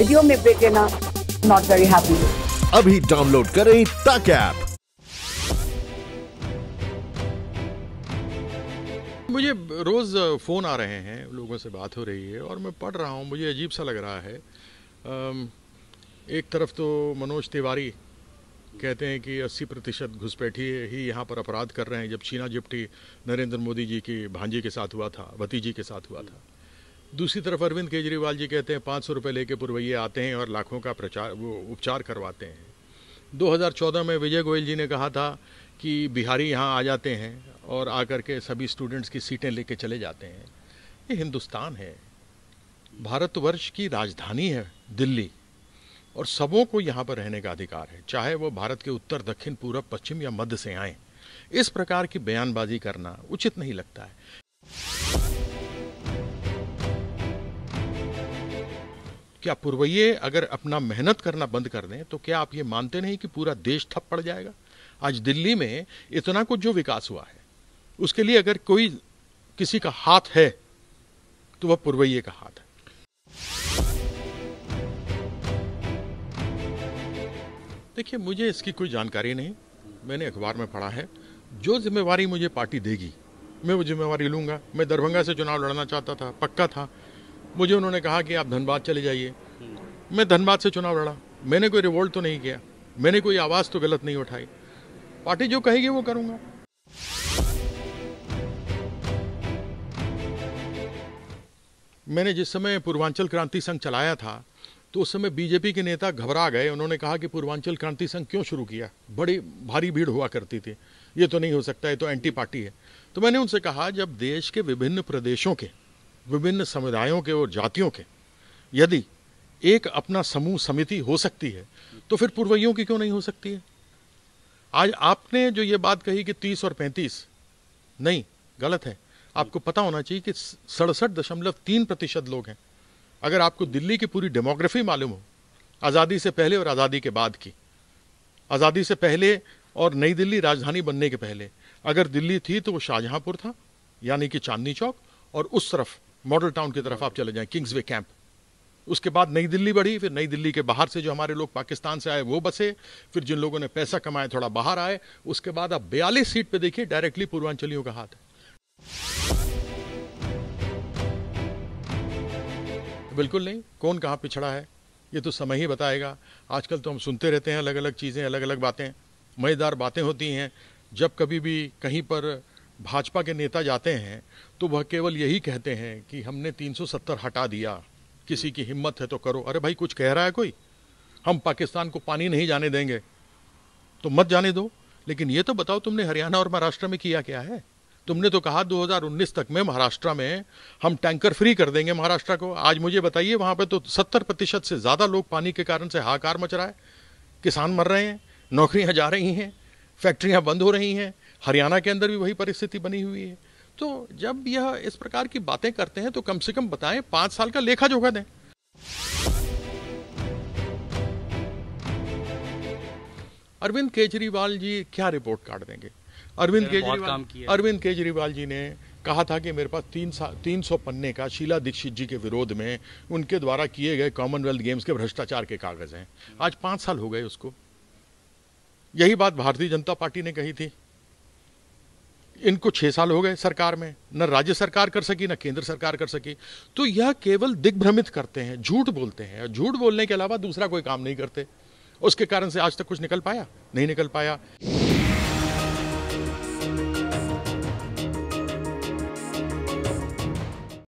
video में break लेना not very happy अभी डाउनलोड करें तक ऐप मुझे रोज़ फ़ोन आ रहे हैं लोगों से बात हो रही है और मैं पढ़ रहा हूँ मुझे अजीब सा लग रहा है एक तरफ तो मनोज तिवारी कहते हैं कि 80 प्रतिशत घुसपैठी ही यहाँ पर अपराध कर रहे हैं जब चीना जिप्टी नरेंद्र मोदी जी की भांजी के साथ हुआ था भतीजी के साथ हुआ था दूसरी तरफ अरविंद केजरीवाल जी कहते हैं पाँच सौ रुपये लेके पुरवैये आते हैं और लाखों का प्रचार वो उपचार करवाते हैं 2014 में विजय गोयल जी ने कहा था कि बिहारी यहाँ आ जाते हैं और आकर के सभी स्टूडेंट्स की सीटें लेके चले जाते हैं ये हिंदुस्तान है भारतवर्ष की राजधानी है दिल्ली और सबों को यहाँ पर रहने का अधिकार है चाहे वो भारत के उत्तर दक्षिण पूर्व पश्चिम या मध्य से आए इस प्रकार की बयानबाजी करना उचित नहीं लगता है क्या पूर्वये अगर अपना मेहनत करना बंद कर दें तो क्या आप ये मानते नहीं कि पूरा देश ठप पड़ जाएगा आज दिल्ली में इतना कुछ जो विकास हुआ है उसके लिए अगर कोई किसी का हाथ है तो वह पूर्वये का हाथ है देखिए मुझे इसकी कोई जानकारी नहीं मैंने अखबार में पढ़ा है जो जिम्मेवारी मुझे पार्टी देगी मैं वो जिम्मेवारी लूंगा मैं दरभंगा से चुनाव लड़ना चाहता था पक्का था मुझे उन्होंने कहा कि आप धनबाद चले जाइए मैं धनबाद से चुनाव लड़ा मैंने कोई रिवोल्ट तो नहीं किया मैंने कोई आवाज़ तो गलत नहीं उठाई पार्टी जो कहेगी वो करूँगा मैंने जिस समय पूर्वांचल क्रांति संघ चलाया था तो उस समय बीजेपी के नेता घबरा गए उन्होंने कहा कि पूर्वांचल क्रांति संघ क्यों शुरू किया बड़ी भारी भीड़ हुआ करती थी ये तो नहीं हो सकता ये तो एंटी पार्टी है तो मैंने उनसे कहा जब देश के विभिन्न प्रदेशों के विभिन्न समुदायों के और जातियों के यदि एक अपना समूह समिति हो सकती है तो फिर पूर्वियों की क्यों नहीं हो सकती है आज आपने जो ये बात कही कि तीस और पैंतीस नहीं गलत है आपको पता होना चाहिए कि सड़सठ दशमलव तीन प्रतिशत लोग हैं अगर आपको दिल्ली की पूरी डेमोग्राफी मालूम हो आज़ादी से पहले और आज़ादी के बाद की आज़ादी से पहले और नई दिल्ली राजधानी बनने के पहले अगर दिल्ली थी तो वो शाहजहाँपुर था यानी कि चांदनी चौक और उस तरफ मॉडल टाउन की तरफ आप चले जाएं किंग्सवे कैंप उसके बाद नई दिल्ली बढ़ी फिर नई दिल्ली के बाहर से जो हमारे लोग पाकिस्तान से आए वो बसे फिर जिन लोगों ने पैसा कमाया थोड़ा बाहर आए उसके बाद आप बयालीस सीट पे देखिए डायरेक्टली पूर्वांचलियों का हाथ है बिल्कुल नहीं कौन कहाँ पिछड़ा है ये तो समय ही बताएगा आजकल तो हम सुनते रहते हैं अलग अलग चीज़ें अलग अलग बातें मज़ेदार बातें होती हैं जब कभी भी कहीं पर भाजपा के नेता जाते हैं तो वह केवल यही कहते हैं कि हमने 370 हटा दिया किसी की हिम्मत है तो करो अरे भाई कुछ कह रहा है कोई हम पाकिस्तान को पानी नहीं जाने देंगे तो मत जाने दो लेकिन ये तो बताओ तुमने हरियाणा और महाराष्ट्र में किया क्या है तुमने तो कहा 2019 तक में महाराष्ट्र में हम टैंकर फ्री कर देंगे महाराष्ट्र को आज मुझे बताइए वहां पर तो सत्तर प्रतिशत से ज़्यादा लोग पानी के कारण से हाकार मच रहा है किसान मर रहे हैं नौकरियां जा रही हैं फैक्ट्रियां बंद हो रही हैं हरियाणा के अंदर भी वही परिस्थिति बनी हुई है तो जब यह इस प्रकार की बातें करते हैं तो कम से कम बताएं पांच साल का लेखा जोखा दें अरविंद केजरीवाल जी क्या रिपोर्ट काट देंगे अरविंद केजरीवाल अरविंद केजरीवाल जी ने कहा था कि मेरे पास तीन सा तीन सौ पन्ने का शीला दीक्षित जी के विरोध में उनके द्वारा किए गए कॉमनवेल्थ गेम्स के भ्रष्टाचार के कागज हैं आज पाँच साल हो गए उसको यही बात भारतीय जनता पार्टी ने कही थी इनको छः साल हो गए सरकार में न राज्य सरकार कर सकी न केंद्र सरकार कर सकी तो यह केवल दिग्भ्रमित करते हैं झूठ बोलते हैं और झूठ बोलने के अलावा दूसरा कोई काम नहीं करते उसके कारण से आज तक कुछ निकल पाया नहीं निकल पाया